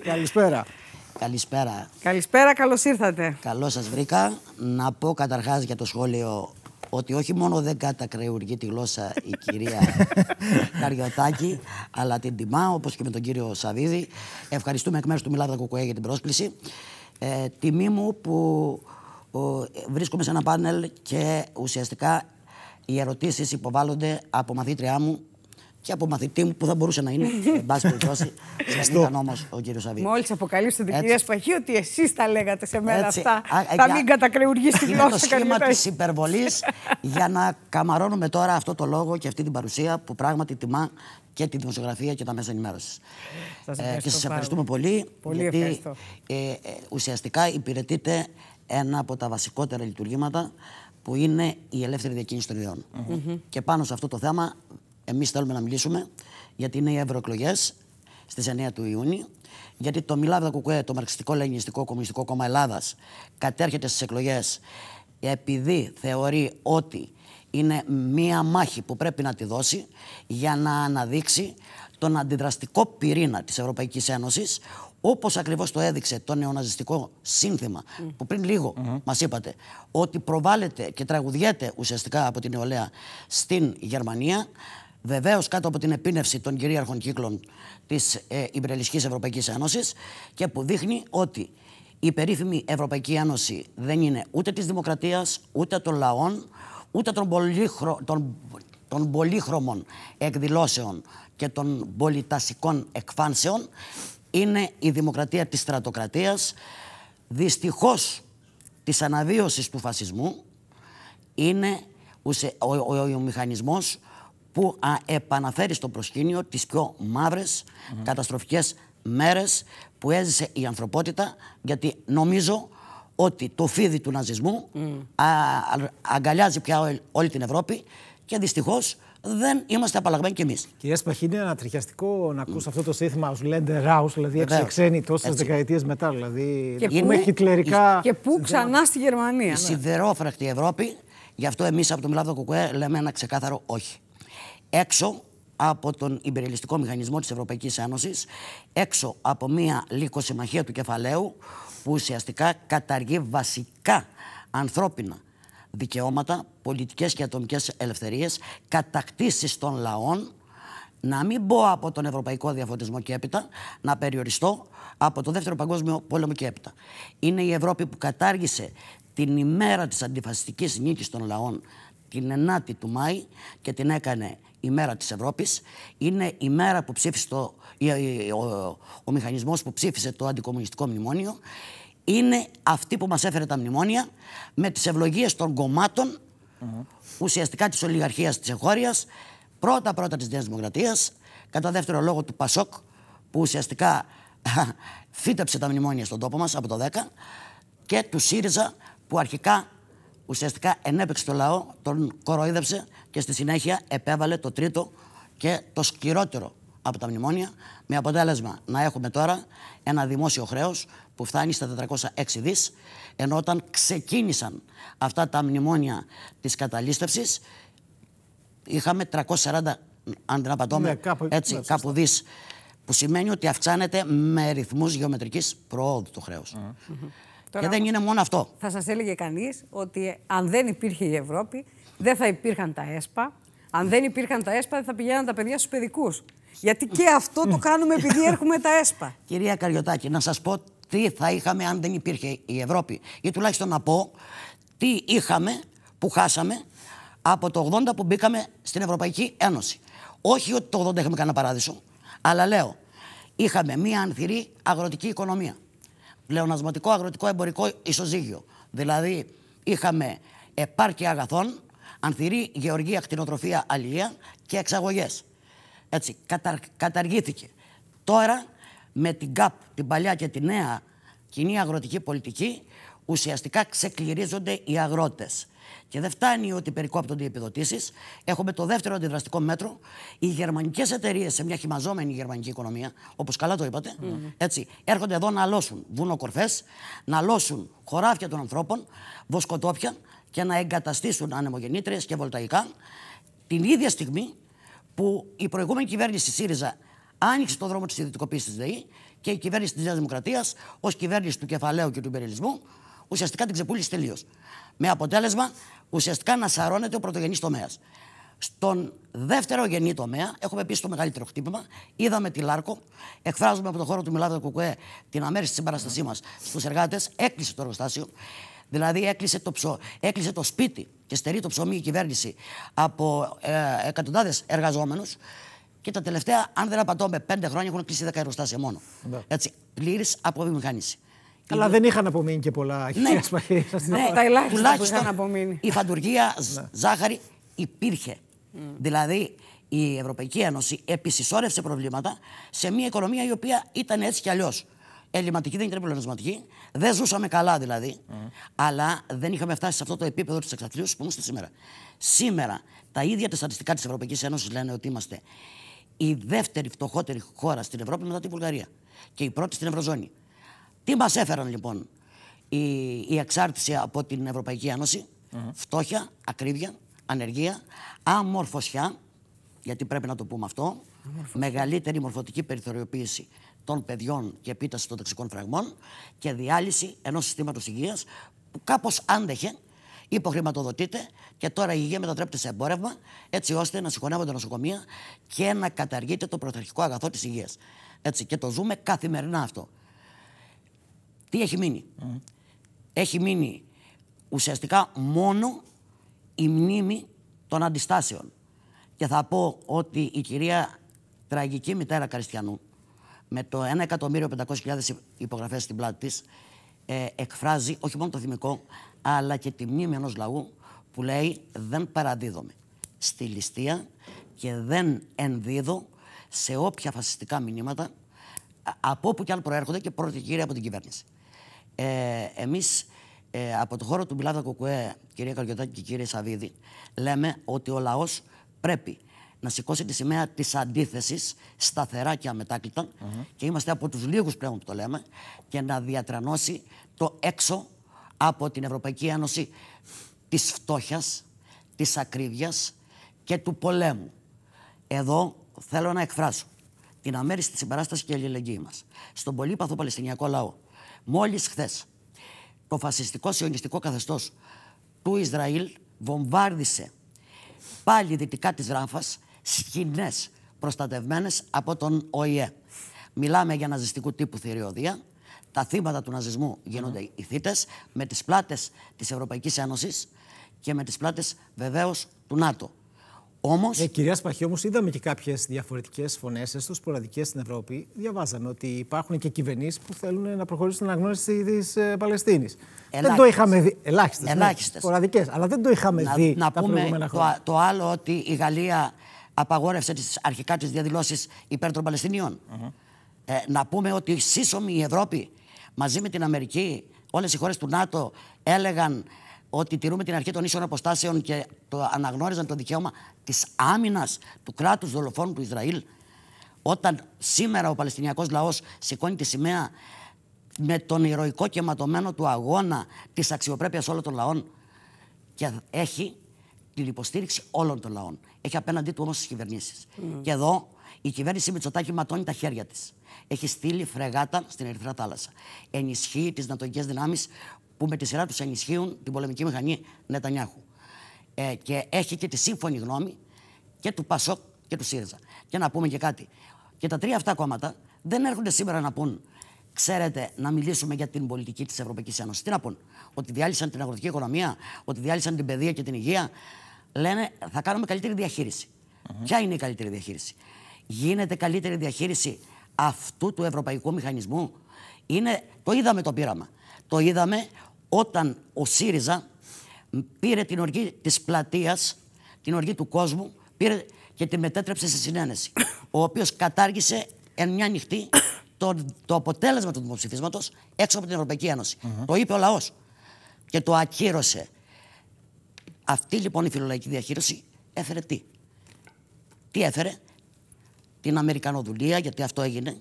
Καλησπέρα. Καλησπέρα. Καλησπέρα, καλώς ήρθατε. Καλώς σας βρήκα. Να πω καταρχάς για το σχόλιο ότι όχι μόνο δεν κατακρεουργεί τη γλώσσα η κυρία Καριωτάκη, αλλά την τιμά, όπως και με τον κύριο Σαβίδη. Ευχαριστούμε εκ μέρους του Μιλάδα Κουκουέ για την πρόσκληση. Ε, τιμή μου που ο, βρίσκομαι σε ένα πάνελ και ουσιαστικά οι ερωτήσεις υποβάλλονται από μαθήτριά μου και από μαθητή μου που θα μπορούσε να είναι. Εν πάση περιπτώσει, δεν ήταν όμως ο κύριος Σαββίδης. Μόλις αποκαλύψετε την κυρία Σπαχή ότι εσείς τα λέγατε σε μένα αυτά. θα μην κατακρεουργήσει τη γλώσσα. Είναι το σχήμα της υπερβολής για να καμαρώνουμε τώρα αυτό το λόγο και αυτή την παρουσία που πράγματι τιμά και τη δημοσιογραφία και τα μέσα ενημέρωσης. Ε, και σα ευχαριστούμε πολύ. Πολύ ε, ε, ουσιαστικά υπηρετείτε ένα από τα βασικότερα λειτουργήματα που είναι η ελεύθερη διακίνηση των ιδεων Και πάνω σε αυτό το θέμα Εμείς θέλουμε να μιλήσουμε, γιατί είναι οι ευρωεκλογές στις 9 του Ιούνιου, γιατί το Μιλάβδα Κουκουέ, το Μαρξιστικό Λενινιστικό Κομμουνιστικό Κόμμα Ελλάδας, κατέρχεται στις εκλογές επειδή θεωρεί ότι είναι μία μάχη που πρέπει να τη δώσει για να αναδείξει τον αντιδραστικό πυρήνα της Ευρωπαϊκής Ένωσης, όπως ακριβώς το έδειξε το νεοναζιστικό σύνθημα mm. που πριν λίγο mm μας είπατε, ότι προβάλλεται και τραγουδιέται ουσιαστικά από την νεολαία στην Γερμανία, βεβαίως κάτω από την επίνευση των κυρίαρχων κύκλων της ε, Ευρωπαϊκής Ευρωπαϊκής Ένωσης και που δείχνει ότι η περίφημη Ευρωπαϊκή Ένωση δεν είναι ούτε της δημοκρατίας, ούτε των λαών, ούτε των, των, πολύχρωμων εκδηλώσεων και των πολυτασικών εκφάνσεων. Είναι η δημοκρατία της στρατοκρατίας, δυστυχώς της αναβίωσης του φασισμού, είναι ο, ο, ο, ο μηχανισμός που επαναφέρει στο προσκήνιο τις πιο μαύρες, mm -hmm. καταστροφικές μέρες που έζησε η ανθρωπότητα, γιατί νομίζω ότι το φίδι του ναζισμού mm. α, αγκαλιάζει πια όλη την Ευρώπη και δυστυχώς δεν είμαστε απαλλαγμένοι κι εμείς. Κυρία Σπαχή, είναι ανατριχιαστικό να ακούσει mm. αυτό το σύνθημα ως Λέντε Ράους, δηλαδή έξω ξένοι τόσε δεκαετίες μετά. Δηλαδή, και πού ξανά στη Γερμανία. Η ναι. σιδερόφραχτη Ευρώπη, γι' αυτό εμείς από το Μιλάδο Κουκουέ λέμε ένα ξεκάθαρο όχι έξω από τον υπερελιστικό μηχανισμό της Ευρωπαϊκής Ένωσης, έξω από μια λύκοσυμμαχία του κεφαλαίου που ουσιαστικά καταργεί βασικά ανθρώπινα δικαιώματα, πολιτικές και ατομικές ελευθερίες, κατακτήσεις των λαών, να μην μπω από τον ευρωπαϊκό διαφωτισμό και έπειτα, να περιοριστώ από το δεύτερο παγκόσμιο πόλεμο και έπειτα. Είναι η Ευρώπη που κατάργησε την ημέρα της αντιφασιστικής νίκης των λαών την 9η του Μάη και την έκανε η μέρα της Ευρώπης. Είναι η μέρα που ψήφισε το, ο, ο, μηχανισμός που ψήφισε το αντικομμουνιστικό μνημόνιο. Είναι αυτή που μας έφερε τα μνημόνια με τις ευλογίες των κομμάτων, ουσιαστικά της ολιγαρχίας της εγχώριας, πρώτα-πρώτα της Νέας Δημοκρατίας, κατά δεύτερο λόγο του Πασόκ, που ουσιαστικά φύτεψε τα μνημόνια στον τόπο μας από το 10 και του ΣΥΡΙΖΑ που αρχικά ουσιαστικά ενέπαιξε το λαό, τον κοροϊδεύσε και στη συνέχεια επέβαλε το τρίτο και το σκληρότερο από τα μνημόνια, με αποτέλεσμα να έχουμε τώρα ένα δημόσιο χρέος που φτάνει στα 406 δις, ενώ όταν ξεκίνησαν αυτά τα μνημόνια της καταλήστευσης, είχαμε 340, αν δεν απατώμε, κάπου, έτσι, ναι, κάπου δις, που σημαίνει ότι αυξάνεται με ρυθμούς γεωμετρικής προόδου το χρέος και δεν είναι μόνο αυτό. Θα σας έλεγε κανείς ότι αν δεν υπήρχε η Ευρώπη, δεν θα υπήρχαν τα ΕΣΠΑ. Αν δεν υπήρχαν τα ΕΣΠΑ, δεν θα πηγαίναν τα παιδιά στους παιδικούς. Γιατί και αυτό το κάνουμε επειδή έρχομαι τα ΕΣΠΑ. Κυρία Καριωτάκη, να σας πω τι θα είχαμε αν δεν υπήρχε η Ευρώπη. Ή τουλάχιστον να πω τι είχαμε που χάσαμε από το 80 που μπήκαμε στην Ευρωπαϊκή Ένωση. Όχι ότι το 80 είχαμε κανένα παράδεισο, αλλά λέω, είχαμε μία ανθυρή αγροτική οικονομία πλεονασματικό αγροτικό εμπορικό ισοζύγιο. Δηλαδή είχαμε επάρκεια αγαθών, ανθυρή γεωργία, κτηνοτροφία, αλληλεία και εξαγωγές. Έτσι, καταργήθηκε. Τώρα με την ΚΑΠ, την παλιά και τη νέα κοινή αγροτική πολιτική, ουσιαστικά ξεκληρίζονται οι αγρότες. Και δεν φτάνει ότι περικόπτονται οι επιδοτήσεις. Έχουμε το δεύτερο αντιδραστικό μέτρο. Οι γερμανικές εταιρείες σε μια χυμαζόμενη γερμανική οικονομία, όπως καλά το είπατε, έτσι, έρχονται εδώ να λώσουν βουνοκορφές, να λώσουν χωράφια των ανθρώπων, βοσκοτόπια και να εγκαταστήσουν ανεμογεννήτριες και βολταϊκά. Την ίδια στιγμή που η προηγούμενη κυβέρνηση ΣΥΡΙΖΑ άνοιξε το δρόμο της ιδιωτικοποίησης της ΔΕΗ και η κυβέρνηση της Νέας Δημοκρατίας ως κυβέρνηση του κεφαλαίου και του υπερελισμού ουσιαστικά την ξεπούλησε τελείως. Με αποτέλεσμα ουσιαστικά να σαρώνεται ο πρωτογενής τομέας. Στον δεύτερο γενή τομέα έχουμε επίση το μεγαλύτερο χτύπημα. Είδαμε τη Λάρκο. Εκφράζουμε από το χώρο του Μιλάδα Κουκουέ την αμέριστη συμπαραστασή μας στους εργάτες. Έκλεισε το εργοστάσιο. Δηλαδή έκλεισε το, ψω... έκλεισε το σπίτι και στερεί το ψωμί η κυβέρνηση από ε, εκατοντάδες εργαζόμενους. Και τα τελευταία, αν δεν απατώ, πέντε χρόνια έχουν κλείσει 10 εργοστάσια μόνο. Ναι. Έτσι, πλήρης αποβιομηχάνηση. Αλλά δεν είχαν απομείνει και πολλά ναι. ναι. Τα ελάχιστα που είχαν απομείνει. Η φαντουργία ναι. ζάχαρη υπήρχε. Δηλαδή η Ευρωπαϊκή Ένωση επισυσσόρευσε προβλήματα σε μια οικονομία η οποία ήταν έτσι κι αλλιώς. Ελληματική δεν ήταν πλεονασματική. Δεν ζούσαμε καλά δηλαδή. Mm. Αλλά δεν είχαμε φτάσει σε αυτό το επίπεδο της εξαθλίωσης που είμαστε σήμερα. Σήμερα τα ίδια τα στατιστικά της Ευρωπαϊκής Ένωσης λένε ότι είμαστε η δεύτερη φτωχότερη χώρα στην Ευρώπη μετά τη Βουλγαρία. Και η πρώτη στην Ευρωζώνη. Τι μας έφεραν λοιπόν η, η εξάρτηση από την Ευρωπαϊκή Ένωση, mm φτώχεια, ακρίβεια, ανεργία, αμορφωσιά, γιατί πρέπει να το πούμε αυτό, μεγαλύτερη μορφωτική περιθωριοποίηση των παιδιών και επίτασης των ταξικών φραγμών και διάλυση ενός συστήματος υγείας που κάπως άντεχε, υποχρηματοδοτείται και τώρα η υγεία μετατρέπεται σε εμπόρευμα έτσι ώστε να συγχωνεύονται νοσοκομεία και να καταργείται το πρωταρχικό αγαθό της υγείας. Έτσι, και το ζούμε καθημερινά αυτό. Τι έχει μείνει. Έχει μείνει ουσιαστικά μόνο η μνήμη των αντιστάσεων. Και θα πω ότι η κυρία τραγική μητέρα Καριστιανού με το 1.500.000 υπογραφές στην πλάτη της ε, εκφράζει όχι μόνο το θυμικό αλλά και τη μνήμη ενός λαού που λέει δεν παραδίδομαι στη ληστεία και δεν ενδίδω σε όποια φασιστικά μηνύματα από όπου και αν προέρχονται και πρώτη κύρια από την κυβέρνηση ε, εμείς ε, από το χώρο του Μπιλάδα Κοκουέ, κυρία Καλκιωτάκη και κύριε Σαβίδη, λέμε ότι ο λαός πρέπει να σηκώσει τη σημαία της αντίθεσης σταθερά και αμετάκλητα, και είμαστε από τους λίγους πλέον που το λέμε, και να διατρανώσει το έξω από την Ευρωπαϊκή Ένωση της φτώχειας, της ακρίβειας και του πολέμου. Εδώ θέλω να εκφράσω την αμέριστη συμπαράσταση και αλληλεγγύη μας στον πολύ Παλαιστινιακό λαό. Μόλις χθες το φασιστικό σιωνιστικό καθεστώς του Ισραήλ βομβάρδισε πάλι δυτικά της Ράφας σκηνέ, προστατευμένες από τον ΟΗΕ. Μιλάμε για ναζιστικού τύπου θηριωδία. Τα θύματα του ναζισμού γίνονται mm. οι με τις πλάτες της Ευρωπαϊκής Ένωσης και με τις πλάτες βεβαίως του ΝΑΤΟ. Όμως. Ε, κυρία Σπαχή, όμως είδαμε και κάποιες διαφορετικές φωνές, έστω σποραδικές στην Ευρώπη. Διαβάζανε ότι υπάρχουν και κυβερνήσεις που θέλουν να προχωρήσουν την αναγνώριση της ε, Παλαιστίνης. Δεν το είχαμε δει. Ελάχιστες. Ναι, Ελάχιστες. αλλά δεν το είχαμε να, δει να τα πούμε προηγούμενα χρόνια. Το, το άλλο ότι η Γαλλία απαγόρευσε τις, αρχικά τις διαδηλώσεις υπέρ των Παλαιστινίων. ε, να πούμε ότι σύσσωμη η Ευρώπη μαζί με την Αμερική, όλες οι χώρες του ΝΑΤΟ έλεγαν ότι τηρούμε την αρχή των ίσων αποστάσεων και το αναγνώριζαν το δικαίωμα της άμυνας του κράτους δολοφόνου του Ισραήλ. Όταν σήμερα ο Παλαιστινιακός λαός σηκώνει τη σημαία με τον ηρωικό και ματωμένο του αγώνα της αξιοπρέπειας όλων των λαών και έχει την υποστήριξη όλων των λαών. Έχει απέναντί του όμως τις κυβερνήσεις. Mm. Και εδώ η κυβέρνηση Μητσοτάκη ματώνει τα χέρια της. Έχει στείλει φρεγάτα στην Ερυθρά Θάλασσα. Ενισχύει τις νατοικές δυνάμεις που με τη σειρά τους ενισχύουν την πολεμική μηχανή Νετανιάχου. Ε, και έχει και τη σύμφωνη γνώμη και του Πασόκ και του ΣΥΡΙΖΑ. Και να πούμε και κάτι. Και τα τρία αυτά κόμματα δεν έρχονται σήμερα να πούν ξέρετε, να μιλήσουμε για την πολιτική της Ευρωπαϊκής Ένωσης. Τι να πούν, Ότι διάλυσαν την αγροτική οικονομία, ότι διάλυσαν την παιδεία και την υγεία. Λένε θα κάνουμε καλύτερη διαχείριση. Mm Ποια είναι η καλύτερη διαχείριση, Γίνεται καλύτερη διαχείριση αυτού του ευρωπαϊκού μηχανισμού. Είναι, το είδαμε το πείραμα. Το είδαμε όταν ο ΣΥΡΙΖΑ πήρε την οργή της πλατείας, την οργή του κόσμου, πήρε και τη μετέτρεψε σε συνένεση, ο οποίος κατάργησε εν μια νυχτή το, αποτέλεσμα του δημοψηφίσματος έξω από την Ευρωπαϊκή Ένωση. Το είπε ο λαός και το ακύρωσε. Αυτή λοιπόν η φιλολογική διαχείριση έφερε τι. Τι έφερε. Την Αμερικανόδουλεια γιατί αυτό έγινε.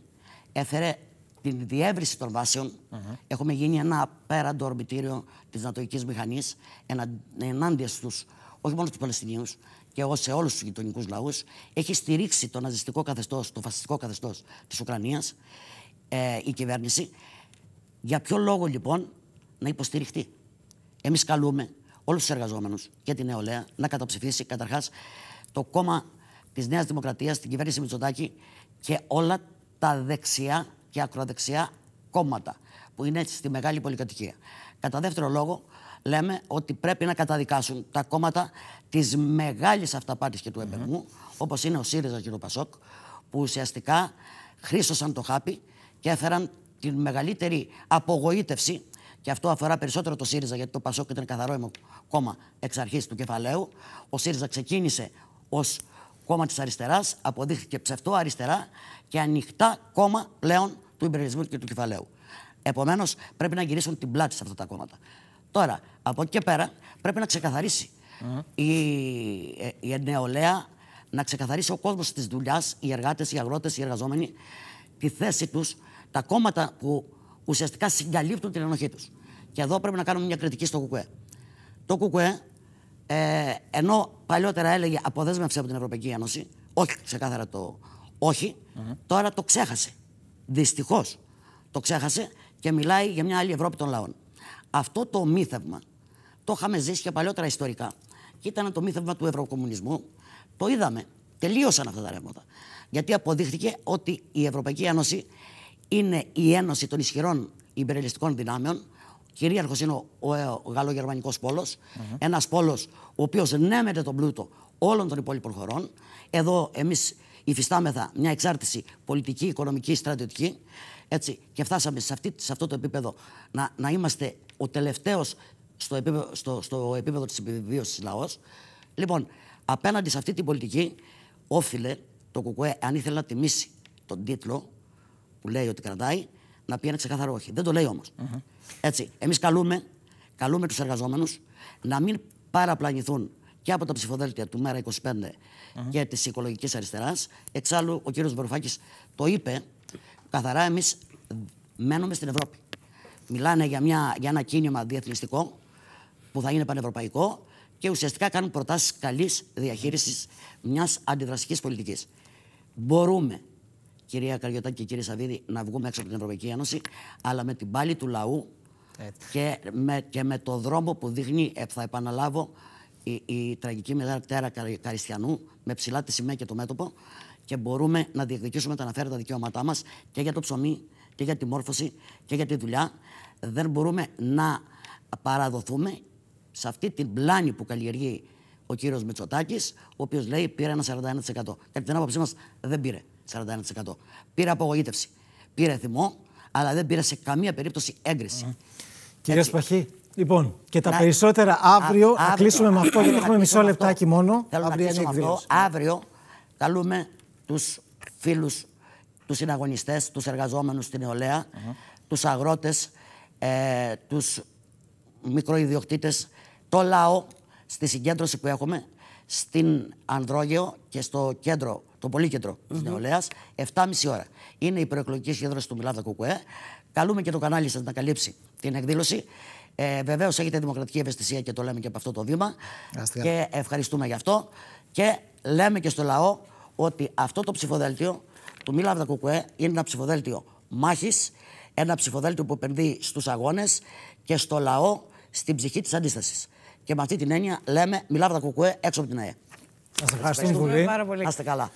Έφερε την διεύρυνση των βάσεων. Mm -hmm. Έχουμε γίνει ένα απέραντο ορμητήριο της νατοική μηχανής ενάντια στους, όχι μόνο του Παλαιστινίους, και ως σε όλους τους γειτονικούς λαούς. Έχει στηρίξει το ναζιστικό καθεστώς, το φασιστικό καθεστώς της Ουκρανίας ε, η κυβέρνηση. Για ποιο λόγο λοιπόν να υποστηριχτεί. Εμείς καλούμε όλους τους εργαζόμενους και την νεολαία να καταψηφίσει καταρχάς το κόμμα της Νέας Δημοκρατίας, την κυβέρνηση Μητσοτάκη και όλα τα δεξιά και ακροδεξιά κόμματα που είναι στη μεγάλη πολυκατοικία. Κατά δεύτερο λόγο, λέμε ότι πρέπει να καταδικάσουν τα κόμματα της μεγάλης αυταπάτης και του εμπερμού, όπως είναι ο ΣΥΡΙΖΑ και το ΠΑΣΟΚ, που ουσιαστικά χρήσωσαν το χάπι και έφεραν τη μεγαλύτερη απογοήτευση. Και αυτό αφορά περισσότερο το ΣΥΡΙΖΑ, γιατί το ΠΑΣΟΚ ήταν καθαρό κόμμα εξ αρχής του κεφαλαίου. Ο ΣΥΡΙΖΑ ξεκίνησε ως κόμμα της αριστεράς αποδείχθηκε ψευτό αριστερά και ανοιχτά κόμμα πλέον του υπερελισμού και του κεφαλαίου. Επομένως, πρέπει να γυρίσουν την πλάτη σε αυτά τα κόμματα. Τώρα, από εκεί και πέρα, πρέπει να ξεκαθαρίσει η, ε, η νεολαία, να ξεκαθαρίσει ο κόσμος της δουλειάς, οι εργάτες, οι αγρότες, οι εργαζόμενοι, τη θέση τους, τα κόμματα που ουσιαστικά συγκαλύπτουν την ενοχή τους. Και εδώ πρέπει να κάνουμε μια κριτική στο ΚΚΕ. Το ΚΚΕ ε, ενώ παλιότερα έλεγε αποδέσμευση από την Ευρωπαϊκή Ένωση, όχι, ξεκάθαρα το οχι τώρα το ξέχασε. Δυστυχώς το ξέχασε και μιλάει για μια άλλη Ευρώπη των λαών. Αυτό το μύθευμα το είχαμε ζήσει και παλιότερα ιστορικά ήταν το μύθευμα του ευρωκομμουνισμού. Το είδαμε. Τελείωσαν αυτά τα ρεύματα. Γιατί αποδείχθηκε ότι η Ευρωπαϊκή Ένωση είναι η ένωση των ισχυρών υπερελιστικών δυνάμεων Κυρίαρχος είναι ο, ο, ε, ο γαλλογερμανικός πόλος. Mm-hmm. Ένας πόλος ο οποίος νέμεται τον πλούτο όλων των υπόλοιπων χωρών. Εδώ εμείς υφιστάμεθα μια εξάρτηση πολιτική, οικονομική, στρατιωτική. Έτσι, και φτάσαμε σε, αυτή, σε αυτό το επίπεδο να, να είμαστε ο τελευταίος στο επίπεδο, στο, στο επίπεδο της επιβίωσης λαός. Λοιπόν, απέναντι σε αυτή την πολιτική, όφιλε το ΚΚΕ, αν ήθελε να τιμήσει τον τίτλο που λέει ότι κρατάει, να πει ένα ξεκάθαρο όχι. Δεν το λέει όμως. Έτσι, εμείς καλούμε, καλούμε τους εργαζόμενους να μην παραπλανηθούν και από τα ψηφοδέλτια του Μέρα 25 και της Οικολογικής Αριστεράς. Εξάλλου, ο κύριος Βορουφάκη το είπε καθαρά. Εμείς μένουμε στην Ευρώπη. Μιλάνε για, μια, για ένα κίνημα διεθνιστικό που θα είναι πανευρωπαϊκό και ουσιαστικά κάνουν προτάσεις καλής διαχείρισης μιας αντιδραστικής πολιτικής. Μπορούμε, κυρία Καριωτάκη και κύριε Σαββίδη, να βγούμε έξω από την Ευρωπαϊκή Ένωση, αλλά με την πάλη του λαού και, με, το δρόμο που δείχνει, ε, θα επαναλάβω, η, η τραγική τέρα Καριστιανού με ψηλά τη σημαία και το μέτωπο και μπορούμε να διεκδικήσουμε τα αναφέροντα δικαιώματά μας και για το ψωμί και για τη μόρφωση και για τη δουλειά. Δεν μπορούμε να παραδοθούμε σε αυτή την πλάνη που καλλιεργεί ο κύριος Μητσοτάκης, ο οποίος λέει πήρε ένα 41%. Κατά την άποψή μας δεν πήρε 41%. Πήρε απογοήτευση. Πήρε θυμό, αλλά δεν πήρε σε καμία περίπτωση έγκριση. Mm. Κύριε Σπαχή, λοιπόν, και τα περισσότερα αύριο. Α, θα κλείσουμε με αυτό, γιατί έχουμε μισό λεπτάκι μόνο. Θέλω αύριο να κλείσω αυτό. Αύριο καλούμε τους φίλους, τους συναγωνιστές, τους εργαζόμενους στην νεολαία, τους αγρότες, ε, τους αγρότες, ε, τους μικροϊδιοκτήτε, το λαό στη συγκέντρωση που έχουμε στην Ανδρόγειο και στο κέντρο το πολύ κέντρο mm -hmm. Νεολαία, 7,5 ώρα. Είναι η προεκλογική συγκέντρωση του Μιλάδα Κουκουέ. Καλούμε και το κανάλι σας να καλύψει την εκδήλωση. Ε, Βεβαίως έχετε δημοκρατική ευαισθησία και το λέμε και από αυτό το βήμα. Αστια. Και ευχαριστούμε γι' αυτό. Και λέμε και στο λαό ότι αυτό το ψηφοδέλτιο του Μιλάδα Κουκουέ είναι ένα ψηφοδέλτιο μάχης, ένα ψηφοδέλτιο που επενδύει στους αγώνες και στο λαό στην ψυχή της αντίστασης. Και με αυτή την έννοια λέμε, Μιλάβδα κουκουέ έξω από την ΑΕ. Σα ευχαριστούμε πολύ. Πάρα πολύ. Άστε καλά.